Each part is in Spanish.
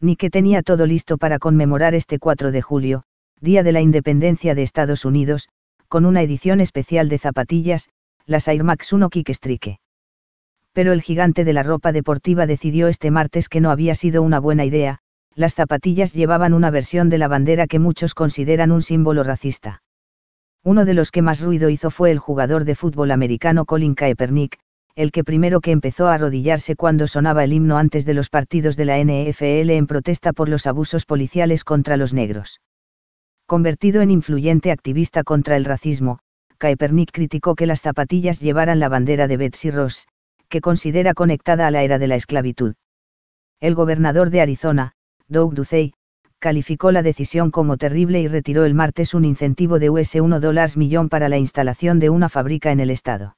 ni que tenía todo listo para conmemorar este 4 de julio, Día de la Independencia de Estados Unidos, con una edición especial de zapatillas, las Air Max 1 Kickstrike. Pero el gigante de la ropa deportiva decidió este martes que no había sido una buena idea, las zapatillas llevaban una versión de la bandera que muchos consideran un símbolo racista. Uno de los que más ruido hizo fue el jugador de fútbol americano Colin Kaepernick, el que primero que empezó a arrodillarse cuando sonaba el himno antes de los partidos de la NFL en protesta por los abusos policiales contra los negros. Convertido en influyente activista contra el racismo, Kaepernick criticó que las zapatillas llevaran la bandera de Betsy Ross, que considera conectada a la era de la esclavitud. El gobernador de Arizona, Doug Ducey, calificó la decisión como terrible y retiró el martes un incentivo de US$1 millón para la instalación de una fábrica en el estado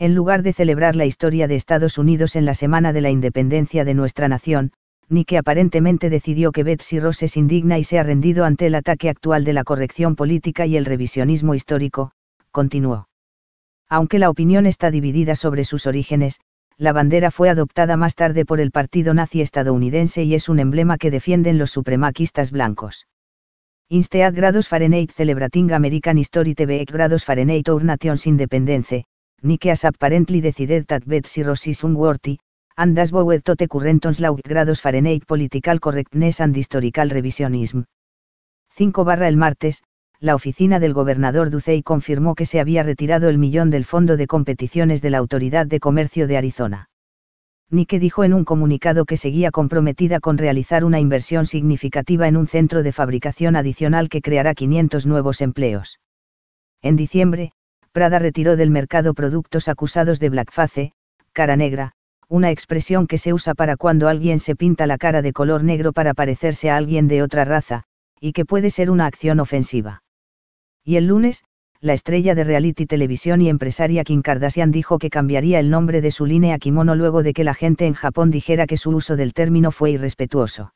en lugar de celebrar la historia de Estados Unidos en la semana de la independencia de nuestra nación, ni que aparentemente decidió que Betsy Ross es indigna y se ha rendido ante el ataque actual de la corrección política y el revisionismo histórico, continuó. Aunque la opinión está dividida sobre sus orígenes, la bandera fue adoptada más tarde por el partido nazi estadounidense y es un emblema que defienden los supremaquistas blancos. Instead grados Fahrenheit celebrating American History TV grados Fahrenheit Our Nations Independence, Nike apparently decided that unworthy, and grados Fahrenheit political correctness and historical revisionism. 5 barra el martes, la oficina del gobernador Ducey confirmó que se había retirado el millón del Fondo de Competiciones de la Autoridad de Comercio de Arizona. Nike dijo en un comunicado que seguía comprometida con realizar una inversión significativa en un centro de fabricación adicional que creará 500 nuevos empleos. En diciembre, Prada retiró del mercado productos acusados de blackface, cara negra, una expresión que se usa para cuando alguien se pinta la cara de color negro para parecerse a alguien de otra raza, y que puede ser una acción ofensiva. Y el lunes, la estrella de reality televisión y empresaria Kim Kardashian dijo que cambiaría el nombre de su línea kimono luego de que la gente en Japón dijera que su uso del término fue irrespetuoso.